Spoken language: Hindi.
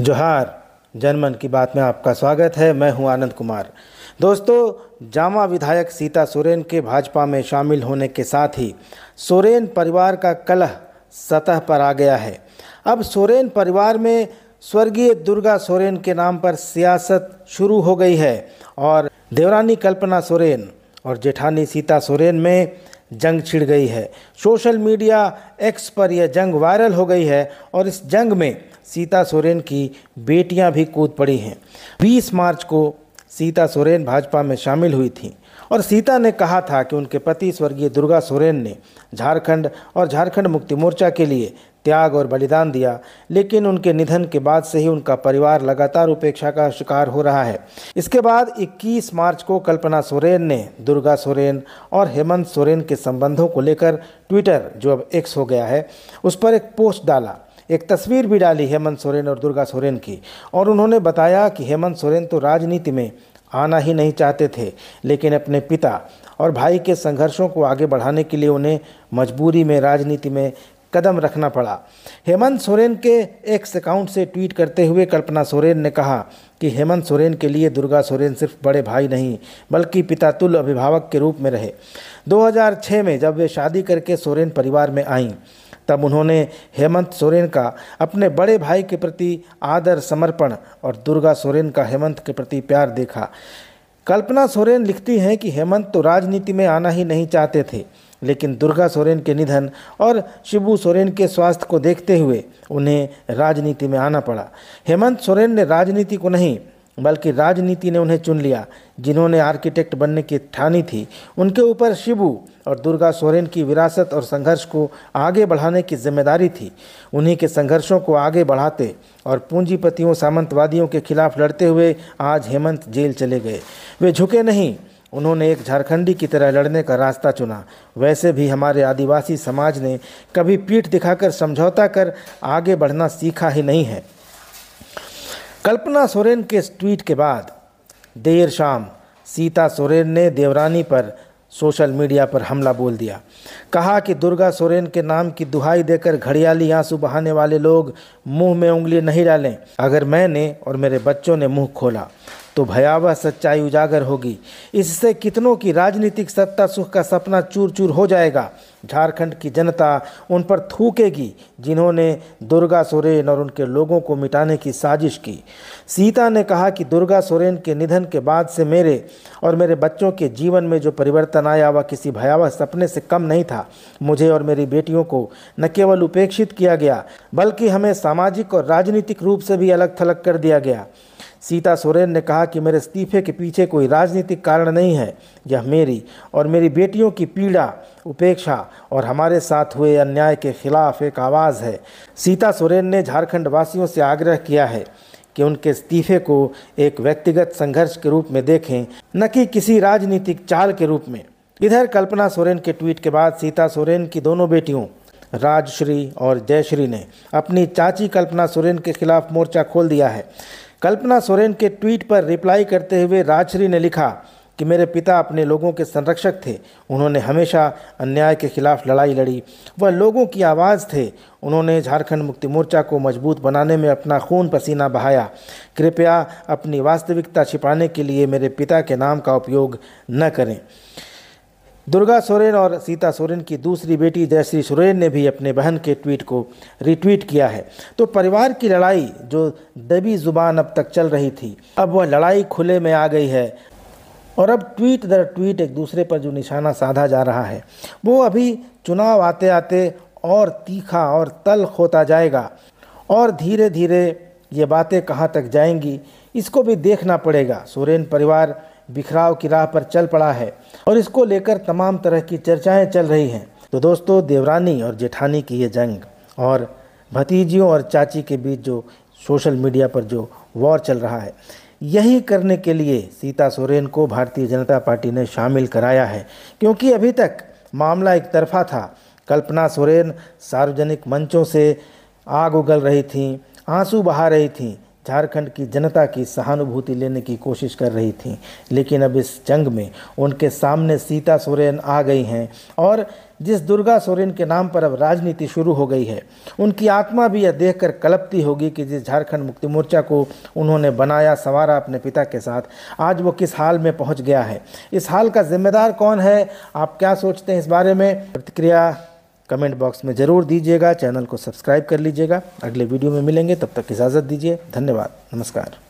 जोहार जनमन की बात में आपका स्वागत है मैं हूं आनंद कुमार दोस्तों जामा विधायक सीता सोरेन के भाजपा में शामिल होने के साथ ही सोरेन परिवार का कलह सतह पर आ गया है अब सोरेन परिवार में स्वर्गीय दुर्गा सोरेन के नाम पर सियासत शुरू हो गई है और देवरानी कल्पना सोरेन और जेठानी सीता सोरेन में जंग छिड़ गई है सोशल मीडिया एक्स पर यह जंग वायरल हो गई है और इस जंग में सीता सोरेन की बेटियां भी कूद पड़ी हैं 20 मार्च को सीता सोरेन भाजपा में शामिल हुई थी और सीता ने कहा था कि उनके पति स्वर्गीय दुर्गा सोरेन ने झारखंड और झारखंड मुक्ति मोर्चा के लिए त्याग और बलिदान दिया लेकिन उनके निधन के बाद से ही उनका परिवार लगातार उपेक्षा का शिकार हो रहा है इसके बाद 21 मार्च को कल्पना सोरेन ने दुर्गा सोरेन और हेमंत सोरेन के संबंधों को लेकर ट्विटर जो अब एक्स हो गया है उस पर एक पोस्ट डाला एक तस्वीर भी डाली हेमंत सोरेन और दुर्गा सोरेन की और उन्होंने बताया कि हेमंत सोरेन तो राजनीति में आना ही नहीं चाहते थे लेकिन अपने पिता और भाई के संघर्षों को आगे बढ़ाने के लिए उन्हें मजबूरी में राजनीति में कदम रखना पड़ा हेमंत सोरेन के एक्स अकाउंट से ट्वीट करते हुए कल्पना सोरेन ने कहा कि हेमंत सोरेन के लिए दुर्गा सोरेन सिर्फ बड़े भाई नहीं बल्कि पितातुल अभिभावक के रूप में रहे 2006 में जब वे शादी करके सोरेन परिवार में आईं तब उन्होंने हेमंत सोरेन का अपने बड़े भाई के प्रति आदर समर्पण और दुर्गा सोरेन का हेमंत के प्रति प्यार देखा कल्पना सोरेन लिखती हैं कि हेमंत तो राजनीति में आना ही नहीं चाहते थे लेकिन दुर्गा सोरेन के निधन और शिबू सोरेन के स्वास्थ्य को देखते हुए उन्हें राजनीति में आना पड़ा हेमंत सोरेन ने राजनीति को नहीं बल्कि राजनीति ने उन्हें चुन लिया जिन्होंने आर्किटेक्ट बनने की ठानी थी उनके ऊपर शिबू और दुर्गा सोरेन की विरासत और संघर्ष को आगे बढ़ाने की जिम्मेदारी थी उन्हीं के संघर्षों को आगे बढ़ाते और पूंजीपतियों सामंतवादियों के खिलाफ लड़ते हुए आज हेमंत जेल चले गए वे झुके नहीं उन्होंने एक झारखंडी की तरह लड़ने का रास्ता चुना वैसे भी हमारे आदिवासी समाज ने कभी पीठ दिखाकर समझौता कर आगे बढ़ना सीखा ही नहीं है कल्पना सोरेन के इस ट्वीट के बाद देर शाम सीता सोरेन ने देवरानी पर सोशल मीडिया पर हमला बोल दिया कहा कि दुर्गा सोरेन के नाम की दुहाई देकर घड़ियाली आंसू बहाने वाले लोग मुंह में उंगली नहीं डालें अगर मैंने और मेरे बच्चों ने मुंह खोला तो भयावह सच्चाई उजागर होगी इससे कितनों की राजनीतिक सत्ता सुख का सपना चूर चूर हो जाएगा झारखंड की जनता उन पर थूकेगी जिन्होंने दुर्गा सोरेन और उनके लोगों को मिटाने की साजिश की सीता ने कहा कि दुर्गा सोरेन के निधन के बाद से मेरे और मेरे बच्चों के जीवन में जो परिवर्तन आया वह किसी भयावह सपने से कम नहीं था मुझे और मेरी बेटियों को न केवल उपेक्षित किया गया बल्कि हमें सामाजिक और राजनीतिक रूप से भी अलग थलग कर दिया गया सीता सोरेन ने कहा कि मेरे इस्तीफे के पीछे कोई राजनीतिक कारण नहीं है यह मेरी और मेरी बेटियों की पीड़ा उपेक्षा और हमारे साथ हुए अन्याय के खिलाफ एक आवाज़ है सीता सोरेन ने झारखंड वासियों से आग्रह किया है कि उनके इस्तीफे को एक व्यक्तिगत संघर्ष के रूप में देखें न कि किसी राजनीतिक चाल के रूप में इधर कल्पना सोरेन के ट्वीट के बाद सीता सोरेन की दोनों बेटियों राजश्री और जयश्री ने अपनी चाची कल्पना सोरेन के खिलाफ मोर्चा खोल दिया है कल्पना सोरेन के ट्वीट पर रिप्लाई करते हुए राजश्री ने लिखा कि मेरे पिता अपने लोगों के संरक्षक थे उन्होंने हमेशा अन्याय के खिलाफ लड़ाई लड़ी वह लोगों की आवाज़ थे उन्होंने झारखंड मुक्ति मोर्चा को मजबूत बनाने में अपना खून पसीना बहाया कृपया अपनी वास्तविकता छिपाने के लिए मेरे पिता के नाम का उपयोग न करें दुर्गा सोरेन और सीता सोरेन की दूसरी बेटी जयश्री सोरेन ने भी अपने बहन के ट्वीट को रिट्वीट किया है तो परिवार की लड़ाई जो दबी जुबान अब तक चल रही थी अब वह लड़ाई खुले में आ गई है और अब ट्वीट दर ट्वीट एक दूसरे पर जो निशाना साधा जा रहा है वो अभी चुनाव आते आते और तीखा और तल्ख होता जाएगा और धीरे धीरे ये बातें कहाँ तक जाएंगी इसको भी देखना पड़ेगा सोरेन परिवार बिखराव की राह पर चल पड़ा है और इसको लेकर तमाम तरह की चर्चाएं चल रही हैं तो दोस्तों देवरानी और जेठानी की ये जंग और भतीजियों और चाची के बीच जो सोशल मीडिया पर जो वॉर चल रहा है यही करने के लिए सीता सोरेन को भारतीय जनता पार्टी ने शामिल कराया है क्योंकि अभी तक मामला एक तरफा था कल्पना सोरेन सार्वजनिक मंचों से आग उगल रही थी आंसू बहा रही थी झारखंड की जनता की सहानुभूति लेने की कोशिश कर रही थी लेकिन अब इस जंग में उनके सामने सीता सोरेन आ गई हैं और जिस दुर्गा सोरेन के नाम पर अब राजनीति शुरू हो गई है उनकी आत्मा भी यह देखकर कलपती होगी कि जिस झारखंड मुक्ति मोर्चा को उन्होंने बनाया संवारा अपने पिता के साथ आज वो किस हाल में पहुंच गया है इस हाल का जिम्मेदार कौन है आप क्या सोचते हैं इस बारे में प्रतिक्रिया कमेंट बॉक्स में ज़रूर दीजिएगा चैनल को सब्सक्राइब कर लीजिएगा अगले वीडियो में मिलेंगे तब तक इजाज़त दीजिए धन्यवाद नमस्कार